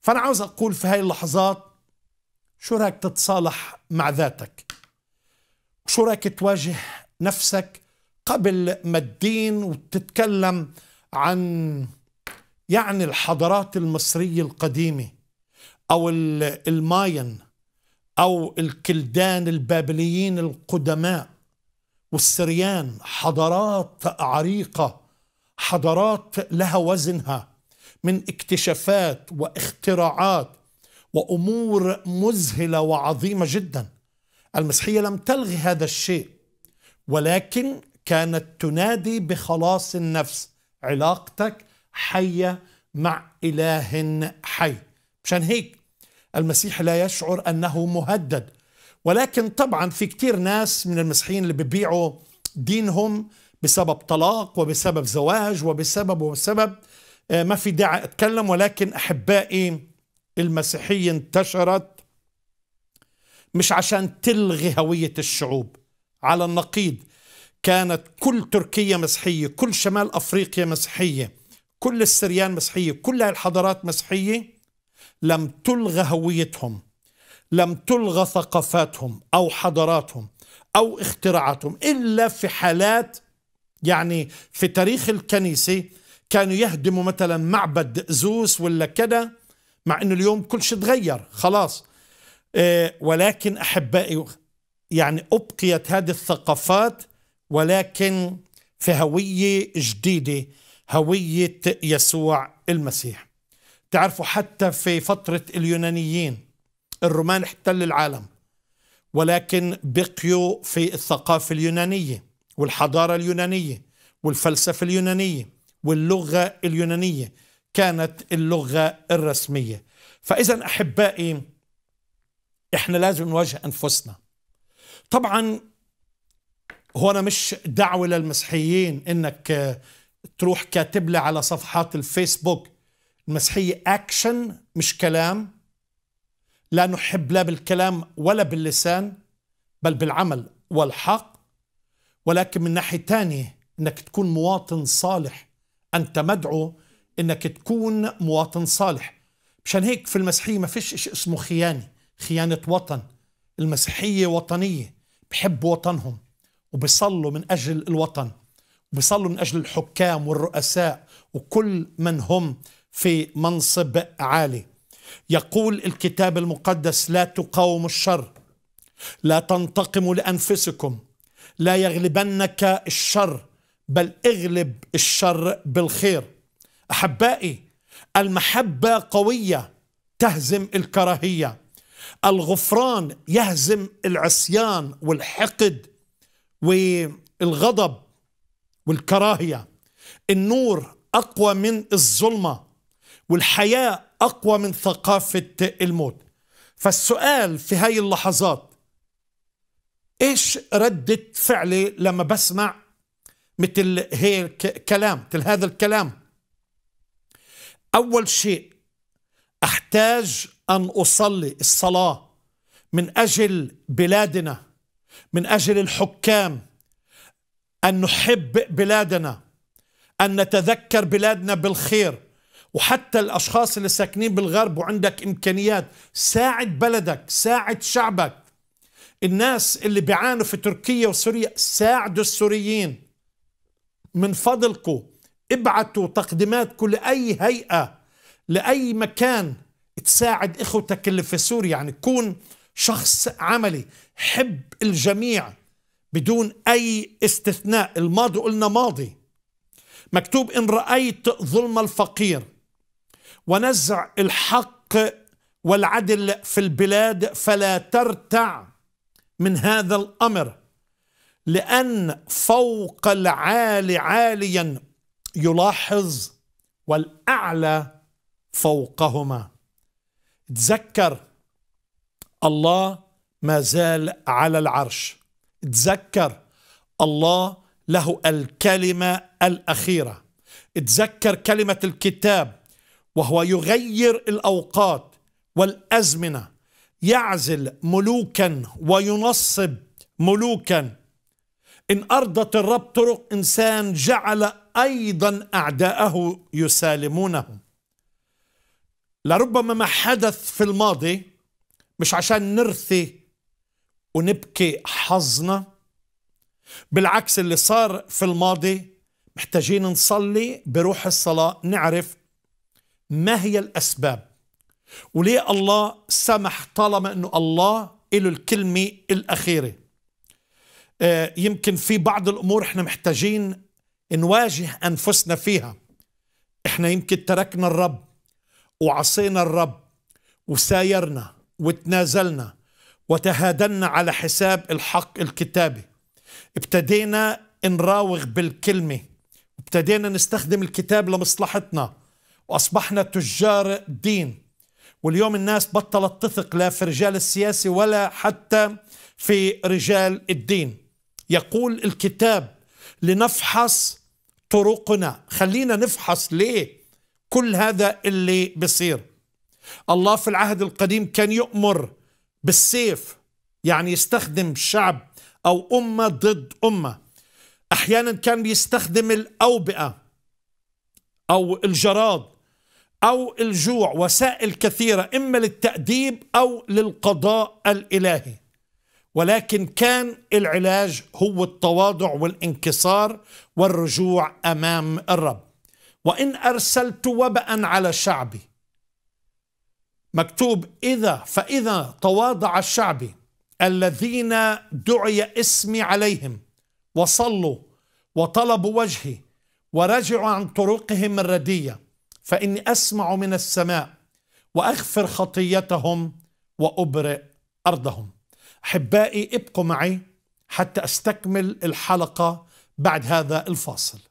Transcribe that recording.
فأنا عاوز أقول في هاي اللحظات شو رايك تتصالح مع ذاتك شو رايك تواجه نفسك قبل ما تدين وتتكلم عن يعني الحضارات المصرية القديمة أو الماين أو الكلدان البابليين القدماء والسريان حضارات عريقة حضارات لها وزنها من اكتشافات واختراعات وامور مذهله وعظيمه جدا المسيحيه لم تلغي هذا الشيء ولكن كانت تنادي بخلاص النفس علاقتك حيه مع اله حي مشان هيك المسيح لا يشعر انه مهدد ولكن طبعا في كتير ناس من المسيحيين اللي بيبيعوا دينهم بسبب طلاق وبسبب زواج وبسبب وبسبب آه، ما في داعي أتكلم ولكن أحبائي المسيحية انتشرت مش عشان تلغي هوية الشعوب على النقيض كانت كل تركيا مسيحية كل شمال أفريقيا مسيحية كل السريان مسيحية كل الحضارات مسيحية لم تلغى هويتهم لم تلغى ثقافاتهم أو حضاراتهم أو اختراعاتهم إلا في حالات يعني في تاريخ الكنيسة كانوا يهدموا مثلا معبد زوس ولا كذا مع انه اليوم كل شيء تغير خلاص إيه، ولكن احبائي يعني ابقيت هذه الثقافات ولكن في هويه جديده هويه يسوع المسيح تعرفوا حتى في فتره اليونانيين الرومان احتلوا العالم ولكن بقيوا في الثقافه اليونانيه والحضاره اليونانيه والفلسفه اليونانيه واللغة اليونانية كانت اللغة الرسمية فإذا أحبائي إحنا لازم نواجه أنفسنا طبعا هو أنا مش دعوة للمسيحيين إنك تروح كاتب لي على صفحات الفيسبوك المسيحية أكشن مش كلام لا نحب لا بالكلام ولا باللسان بل بالعمل والحق ولكن من ناحية تانية أنك تكون مواطن صالح أنت مدعو أنك تكون مواطن صالح مشان هيك في المسيحية ما فيش شيء اسمه خيانة خيانة وطن المسيحية وطنية بحب وطنهم وبيصلوا من أجل الوطن وبيصلوا من أجل الحكام والرؤساء وكل من هم في منصب عالي يقول الكتاب المقدس لا تقاوموا الشر لا تنتقموا لأنفسكم لا يغلبنك الشر بل اغلب الشر بالخير احبائي المحبه قويه تهزم الكراهيه الغفران يهزم العصيان والحقد والغضب والكراهيه النور اقوى من الظلمه والحياه اقوى من ثقافه الموت فالسؤال في هاي اللحظات ايش ردة فعلي لما بسمع مثل هيك كلام مثل هذا الكلام أول شيء أحتاج أن أصلي الصلاة من أجل بلادنا من أجل الحكام أن نحب بلادنا أن نتذكر بلادنا بالخير وحتى الأشخاص اللي ساكنين بالغرب وعندك إمكانيات ساعد بلدك ساعد شعبك الناس اللي بيعانوا في تركيا وسوريا ساعدوا السوريين من فضلكم ابعتوا تقديماتكم لأي هيئة لأي مكان تساعد إخوتك اللي في سوريا يعني كون شخص عملي حب الجميع بدون أي استثناء الماضي قلنا ماضي مكتوب إن رأيت ظلم الفقير ونزع الحق والعدل في البلاد فلا ترتع من هذا الأمر لأن فوق العالي عاليا يلاحظ والأعلى فوقهما تذكر الله ما زال على العرش تذكر الله له الكلمة الأخيرة تذكر كلمة الكتاب وهو يغير الأوقات والأزمنة يعزل ملوكا وينصب ملوكا إن أرضت الرب طرق إنسان جعل أيضا أعداءه يسالمونه لربما ما حدث في الماضي مش عشان نرثي ونبكي حظنا بالعكس اللي صار في الماضي محتاجين نصلي بروح الصلاة نعرف ما هي الأسباب وليه الله سمح طالما أنه الله له الكلمة الأخيرة آه، يمكن في بعض الأمور احنا محتاجين نواجه أنفسنا فيها احنا يمكن تركنا الرب وعصينا الرب وسايرنا وتنازلنا وتهادنا على حساب الحق الكتابي ابتدينا نراوغ بالكلمة ابتدينا نستخدم الكتاب لمصلحتنا وأصبحنا تجار دين واليوم الناس بطلت تثق لا في رجال السياسة ولا حتى في رجال الدين يقول الكتاب لنفحص طرقنا خلينا نفحص ليه كل هذا اللي بصير الله في العهد القديم كان يؤمر بالسيف يعني يستخدم شعب أو أمة ضد أمة أحيانا كان بيستخدم الأوبئة أو الجراد أو الجوع وسائل كثيرة إما للتأديب أو للقضاء الإلهي ولكن كان العلاج هو التواضع والانكسار والرجوع امام الرب وان ارسلت وباء على شعبي مكتوب اذا فاذا تواضع الشعب الذين دعي اسمي عليهم وصلوا وطلبوا وجهي ورجعوا عن طرقهم الرديه فاني اسمع من السماء واغفر خطيتهم وابرئ ارضهم احبائي ابقوا معي حتى استكمل الحلقه بعد هذا الفاصل